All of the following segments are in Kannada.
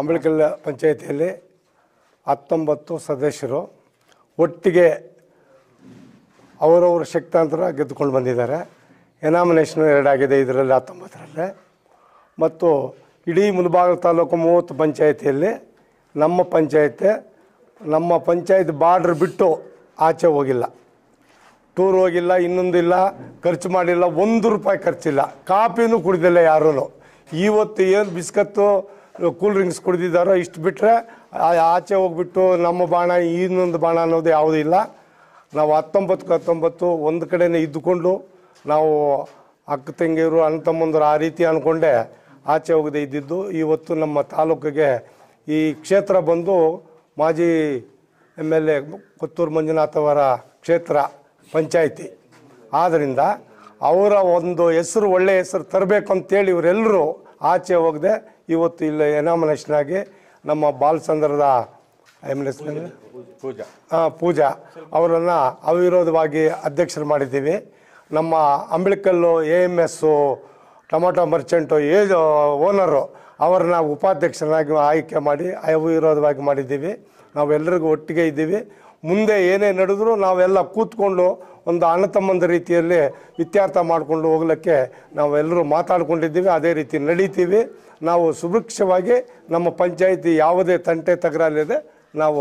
ಅಂಬಳಕಲ್ ಪಂಚಾಯಿತಿಯಲ್ಲಿ ಹತ್ತೊಂಬತ್ತು ಸದಸ್ಯರು ಒಟ್ಟಿಗೆ ಅವರವರ ಶಕ್ತಾಂತರ ಗೆದ್ದುಕೊಂಡು ಬಂದಿದ್ದಾರೆ ಎನಾಮಿನೇಷನ್ ಎರಡಾಗಿದೆ ಇದರಲ್ಲಿ ಹತ್ತೊಂಬತ್ತರಲ್ಲಿ ಮತ್ತು ಇಡೀ ಮುಲ್ಬಾಗ ತಾಲೂಕು ಮೂವತ್ತು ಪಂಚಾಯಿತಿಯಲ್ಲಿ ನಮ್ಮ ಪಂಚಾಯಿತಿ ನಮ್ಮ ಪಂಚಾಯತ್ ಬಾರ್ಡ್ರ್ ಬಿಟ್ಟು ಆಚೆ ಹೋಗಿಲ್ಲ ಟೂರ್ ಹೋಗಿಲ್ಲ ಇನ್ನೊಂದಿಲ್ಲ ಖರ್ಚು ಮಾಡಿಲ್ಲ ಒಂದು ರೂಪಾಯಿ ಖರ್ಚಿಲ್ಲ ಕಾಪಿನೂ ಕುಡಿದಿಲ್ಲ ಯಾರೂ ಇವತ್ತು ಏನು ಬಿಸ್ಕತ್ತು ಕೂಲ್ ಡ್ರಿಂಕ್ಸ್ ಕುಡಿದಿದ್ದಾರೋ ಇಷ್ಟು ಬಿಟ್ಟರೆ ಆಚೆ ಹೋಗ್ಬಿಟ್ಟು ನಮ್ಮ ಬಾಣ ಇನ್ನೊಂದು ಬಾಣ ಅನ್ನೋದು ಯಾವುದೂ ಇಲ್ಲ ನಾವು ಹತ್ತೊಂಬತ್ತಕ್ಕೆ ಹತ್ತೊಂಬತ್ತು ಒಂದು ಕಡೆನೇ ಇದ್ದುಕೊಂಡು ನಾವು ಅಕ್ಕ ತಂಗಿಯರು ಅಣ್ಣ ತಮ್ಮಂದರು ಆ ರೀತಿ ಅಂದ್ಕೊಂಡೆ ಆಚೆ ಹೋಗದೆ ಇದ್ದಿದ್ದು ಇವತ್ತು ನಮ್ಮ ತಾಲೂಕಿಗೆ ಈ ಕ್ಷೇತ್ರ ಬಂದು ಮಾಜಿ ಎಮ್ ಎಲ್ ಎ ಕೊತ್ತೂರು ಅವರ ಕ್ಷೇತ್ರ ಪಂಚಾಯಿತಿ ಆದ್ದರಿಂದ ಅವರ ಒಂದು ಹೆಸರು ಒಳ್ಳೆಯ ಹೆಸರು ತರಬೇಕು ಅಂತೇಳಿ ಇವರೆಲ್ಲರೂ ಆಚೆ ಹೋಗದೆ ಇವತ್ತು ಇಲ್ಲಿ ಎನಾಮಿನೇಷನ್ ಆಗಿ ನಮ್ಮ ಬಾಲಚಂದ್ರದ ಪೂಜಾ ಹಾಂ ಪೂಜಾ ಅವರನ್ನು ಅವಿರೋಧವಾಗಿ ಅಧ್ಯಕ್ಷರು ಮಾಡಿದ್ದೀವಿ ನಮ್ಮ Ambalikallu A M S tomato merchant ಏಜ್ ಓನರು ಅವ್ರನ್ನ ಉಪಾಧ್ಯಕ್ಷರಾಗಿ ಆಯ್ಕೆ ಮಾಡಿ ಅವಿರೋಧವಾಗಿ ಮಾಡಿದ್ದೀವಿ ನಾವೆಲ್ಲರಿಗೂ ಒಟ್ಟಿಗೆ ಇದ್ದೀವಿ ಮುಂದೆ ಏನೇ ನಡೆದರೂ ನಾವೆಲ್ಲ ಕೂತ್ಕೊಂಡು ಒಂದು ಅಣ್ಣ ರೀತಿಯಲ್ಲಿ ಇತ್ಯರ್ಥ ಮಾಡಿಕೊಂಡು ಹೋಗ್ಲಿಕ್ಕೆ ನಾವೆಲ್ಲರೂ ಮಾತಾಡ್ಕೊಂಡಿದ್ದೀವಿ ಅದೇ ರೀತಿ ನಡೀತೀವಿ ನಾವು ಸುಭಿಕ್ಷವಾಗಿ ನಮ್ಮ ಪಂಚಾಯಿತಿ ಯಾವುದೇ ತಂಟೆ ತಗರಲ್ಲಿದೆ ನಾವು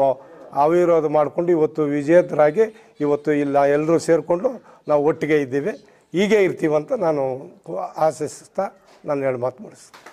ಅವಿರೋಧ ಮಾಡಿಕೊಂಡು ಇವತ್ತು ವಿಜೇತರಾಗಿ ಇವತ್ತು ಇಲ್ಲ ಎಲ್ಲರೂ ಸೇರಿಕೊಂಡು ನಾವು ಒಟ್ಟಿಗೆ ಇದ್ದೀವಿ ಹೀಗೆ ಇರ್ತೀವಂತ ನಾನು ಆಶಿಸ್ತಾ ನಾನು ಹೇಳಿ ಮಾತು ಮುಡಿಸ್ತೀನಿ